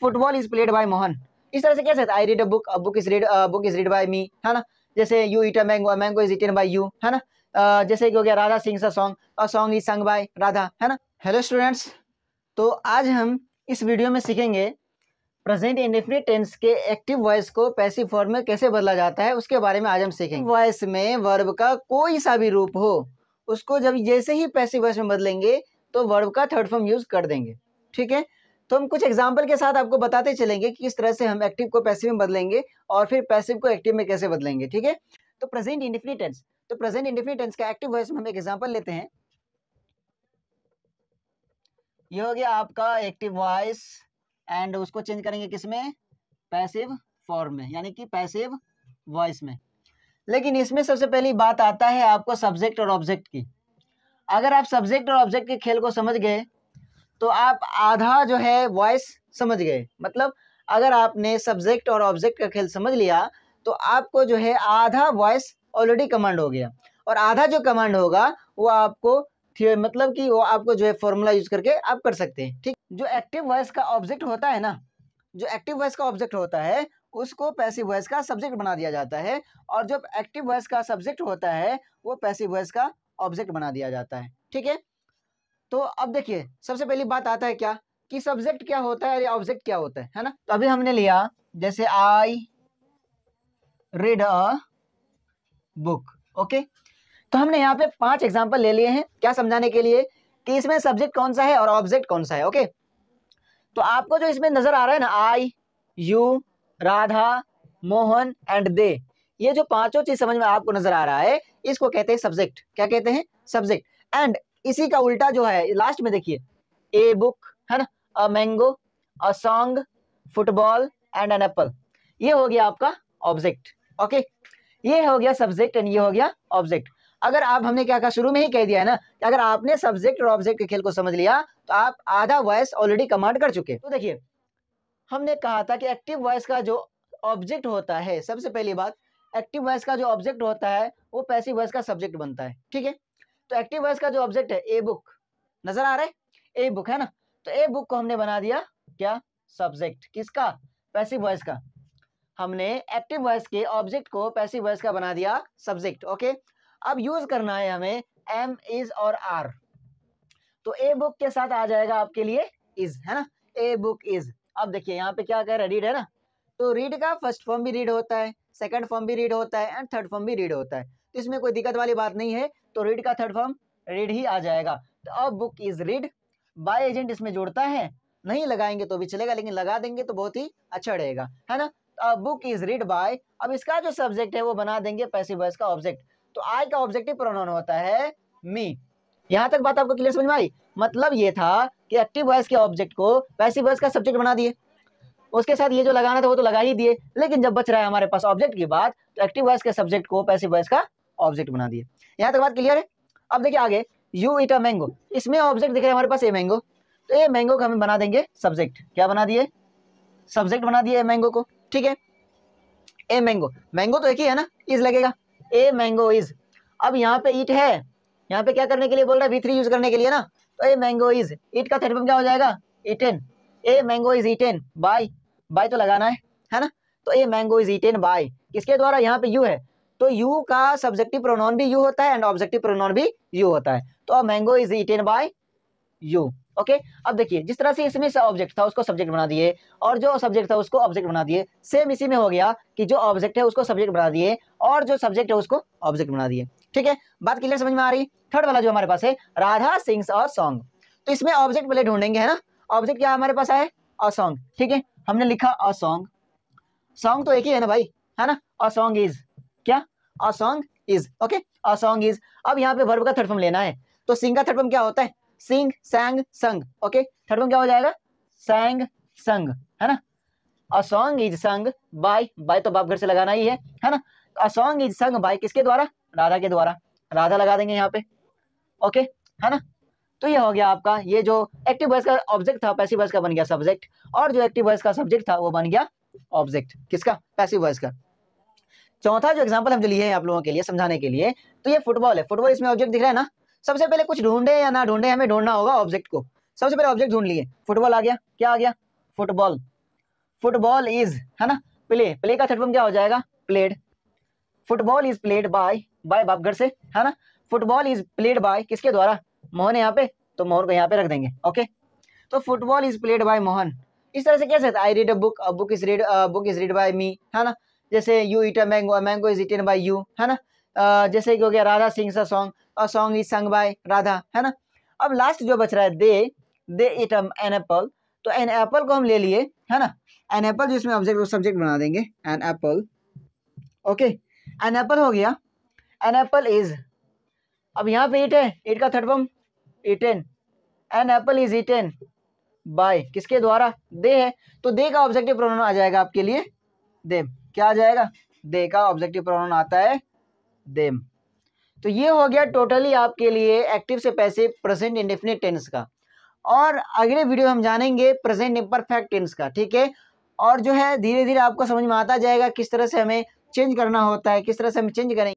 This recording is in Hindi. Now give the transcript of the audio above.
football is played by Mohan इस तरह से कह सकते I read a book book is read book is read by me है ना जैसे you eat a mango mango is eaten by you है ना uh, जैसे कि हो गया Radha sings song a song is sung by Radha है ना हेलो स्टूडेंट्स तो आज हम इस वीडियो में सीखेंगे प्रेजेंट इंडेफिनिट टेंस के एक्टिव वॉइस को पैसिव फॉर्म में कैसे बदला जाता है उसके बारे में आज हम सीखेंगे वॉइस में वर्ब का कोई सा भी रूप हो उसको जब जैसे ही पैसिव वॉइस में बदलेंगे तो वर्ब का थर्ड फॉर्म यूज कर देंगे ठीक है तो हम कुछ एग्जाम्पल के साथ आपको बताते चलेंगे कि किस तरह से हम एक्टिव को पैसिव में बदलेंगे और फिर पैसिव को एक्टिव में कैसे बदलेंगे ठीक है तो प्रेजेंट इंडिफिनिटेंस तो प्रेजेंट इंडिफिनिटेंस का एक्टिव वॉइस में हम एक एग्जाम्पल लेते हैं ये हो गया आपका एक्टिव वॉइस एंड उसको चेंज करेंगे किसमें पैसिव फॉर्म में यानी कि पैसिव वॉइस में लेकिन इसमें सबसे पहली बात आता है आपको सब्जेक्ट और ऑब्जेक्ट की अगर आप सब्जेक्ट और ऑब्जेक्ट के खेल को समझ गए तो आप आधा जो है वॉइस समझ गए मतलब अगर आपने सब्जेक्ट और ऑब्जेक्ट का खेल समझ लिया तो आपको जो है आधा वॉइस ऑलरेडी कमांड हो गया और आधा जो कमांड होगा वो आपको मतलब कि वो आपको जो है फॉर्मूला यूज करके आप कर सकते हैं ठीक जो एक्टिव वॉइस का ऑब्जेक्ट होता है ना जो एक्टिव वॉइस का ऑब्जेक्ट होता है उसको पैसिव वॉइस का सब्जेक्ट बना दिया जाता है और जब एक्टिव वॉइस का सब्जेक्ट होता है वो पैसिव वॉइस का ऑब्जेक्ट बना दिया जाता है ठीक है तो अब देखिए सबसे पहली बात आता है क्या कि सब्जेक्ट क्या होता है या ऑब्जेक्ट क्या होता है है ना तो अभी हमने लिया जैसे I read a book okay तो हमने यहाँ पे पांच एग्जाम्पल ले लिए हैं क्या समझाने के लिए कि इसमें सब्जेक्ट कौन सा है और ऑब्जेक्ट कौन सा है ओके तो आपको जो इसमें नजर आ रहा है ना I you Radha Mohan and they ये जो पांचों चीज समझ में आपको नजर आ रहा है इसको कहते हैं सब्जेक्ट क्या कहते हैं सब्जेक्ट एंड इसी का उल्टा जो है लास्ट में देखिए ए बुक है ना a mango a song football and an apple ये हो गया आपका ऑब्जेक्ट ओके ये हो गया सब्जेक्ट एंड ये हो गया ऑब्जेक्ट अगर आप हमने क्या कहा शुरू में ही कह दिया है ना कि अगर आपने सब्जेक्ट और ऑब्जेक्ट के खेल को समझ लिया तो आप आधा वॉयस ऑलरेडी कमांड कर चुके तो देखिए हमने कहा था कि एक्टिव वॉयस का जो ऑब्जेक्ट होता है सबसे पहली बात एक्टिव वॉयस का जो ऑब्जेक्ट होता है वो पैसिव वॉयस का सब्जेक्ट बनता है ठीक है तो एक्टिव वॉइस का जो ऑब्जेक्ट है ए बुक नजर आ रहा है ए बुक है ना तो ए बुक को हमने बना दिया क्या सब्जेक्ट किसका पैसिव वॉइस का हमने एक्टिव वॉइस के ऑब्जेक्ट को पैसिव वॉइस का बना दिया सब्जेक्ट ओके अब यूज करना है हमें एम इज और आर तो ए बुक के साथ आ जाएगा आपके लिए इज है ना ए बुक इज अब देखिए यहाँ पे क्या कह रहा है रीड है ना तो रीड का फर्स्ट फॉर्म भी रीड होता है सेकंड फॉर्म भी रीड होता है एंड थर्ड फॉर्म भी रीड होता है तो इसमें कोई दिक्कत वाली बात नहीं है तो रीड का थर्ड फॉर्म रीड ही आ जाएगा तो अब book is read by agent इसमें जोड़ता है नहीं लगाएंगे तो भी चलेगा लेकिन लगा देंगे तो बहुत ही अच्छा रहेगा है ना बुक इज रीड बाय अब इसका जो सब्जेक्ट है वो बना देंगे पैसे बॉयस का ऑब्जेक्ट तो आय का ऑब्जेक्टिव प्रोनाउन होता है मी यहाँ तक बात आपको क्लियर समझ में आई मतलब ये था कि एक्टिव वॉइस के ऑब्जेक्ट को पैसिव वॉइस का सब्जेक्ट बना दिए उसके साथ ये जो लगाना था वो तो लगा ही दिए लेकिन जब बच रहा है हमारे पास ऑब्जेक्ट की बात तो एक्टिव वॉइस के सब्जेक्ट को पैसिव वॉइस का ऑब्जेक्ट बना दिया यहाँ तक बात क्लियर है अब देखिए आगे यू इट अ मैंगो इसमें ऑब्जेक्ट दिख रहे हमारे पास ए मैंगो तो ए मैंगो को हमें बना देंगे सब्जेक्ट क्या बना दिए सब्जेक्ट बना दिए ए मैंगो को ठीक है ए मैंगो मैंगो तो एक ही है ना इज लगेगा ए मैंगो इज अब यहाँ पे इट है यहाँ पे क्या करने के लिए बोल रहा है वी थ्री यूज करने के लिए ना तो ए मैंगो इज इट का थर्ड फॉर्म क्या हो जाएगा eaten a mango is eaten by by तो लगाना है है ना तो a mango is eaten by किसके द्वारा यहाँ पे यू है तो यू का सब्जेक्टिव प्रोनाउन भी यू होता है एंड ऑब्जेक्टिव प्रोनाउन भी यू होता है तो mango is eaten by you okay अब देखिए जिस तरह से इसमें ऑब्जेक्ट था उसको सब्जेक्ट बना दिए और जो सब्जेक्ट था उसको ऑब्जेक्ट बना दिए सेम इसी में हो गया कि जो ऑब्जेक्ट है उसको सब्जेक्ट बना दिए और जो सब्जेक्ट है उसको ऑब्जेक्ट बना दिए ठीक है बात क्लियर समझ में आ रही थर्ड वाला जो हमारे पास है राधा सिंग्स और सॉन्ग तो इसमें ऑब्जेक्ट पहले ढूंढेंगे है ना ऑब्जेक्ट क्या हमारे पास है अ सॉन्ग ठीक है हमने लिखा अ सॉन्ग सॉन्ग तो एक ही है ना भाई है ना अ सॉन्ग इज क्या a song is okay a song is अब यहाँ पे वर्ब का थर्ड फॉर्म लेना है तो सिंग का थर्ड फॉर्म क्या होता है सिंग सैंग संग ओके थर्ड फॉर्म क्या हो जाएगा सैंग संग है ना a song is sung by by तो बाप घर से लगाना ही है है ना a song is sung by किसके द्वारा राधा के द्वारा राधा लगा देंगे यहाँ पे ओके है ना तो ये हो गया आपका ये जो एक्टिव वॉइस का ऑब्जेक्ट था पैसिव वॉइस का बन गया सब्जेक्ट और जो एक्टिव वॉइस का सब्जेक्ट था वो बन गया ऑब्जेक्ट किसका पैसिव वॉइस का चौथा जो एग्जाम्पल हम जो लिए हैं आप लोगों के लिए समझाने के लिए तो ये फुटबॉल है फुटबॉल इसमें ऑब्जेक्ट दिख रहा है ना सबसे पहले कुछ ढूंढे या ना ढूंढे हमें ढूंढना होगा ऑब्जेक्ट को सबसे पहले ऑब्जेक्ट ढूंढ लिए फुटबॉल आ गया क्या आ गया फुटबॉल फुटबॉल इज है ना प्ले प्ले का थर्ड फॉर्म क्या हो जाएगा played football is played by by बापगढ़ से है ना फुटबॉल इज प्लेड बाय किसके द्वारा मोहन यहाँ पे तो मोहन को यहाँ पे रख देंगे ओके तो football is played by Mohan इस तरह से कैसे I read a book book is read book is read by me है ना जैसे you eat a mango mango is eaten by you है ना जैसे कि हो गया राधा सिंग्स सा song a song is sung by Radha है ना अब लास्ट जो बच रहा है they they eat an apple तो एन एप्पल को हम ले लिए है ना एन एप्पल जिसमें ऑब्जेक्ट सब्जेक्ट बना देंगे an apple okay an apple हो गया एन एप्पल इज अब यहाँ पे इट है इट का third form eaten an apple is eaten by किसके द्वारा दे है तो दे का ऑब्जेक्टिव प्रोनाउन आ जाएगा आपके लिए देम क्या आ जाएगा दे का ऑब्जेक्टिव प्रोनाउन आता है देम तो ये हो गया टोटली आपके लिए एक्टिव से पैसे प्रेजेंट इंडेफिनिट टेंस का और अगले वीडियो हम जानेंगे प्रेजेंट इम्परफेक्ट टेंस का ठीक है और जो है धीरे धीरे आपको समझ में आता जाएगा किस तरह से हमें चेंज करना होता है किस तरह से हम चेंज करेंगे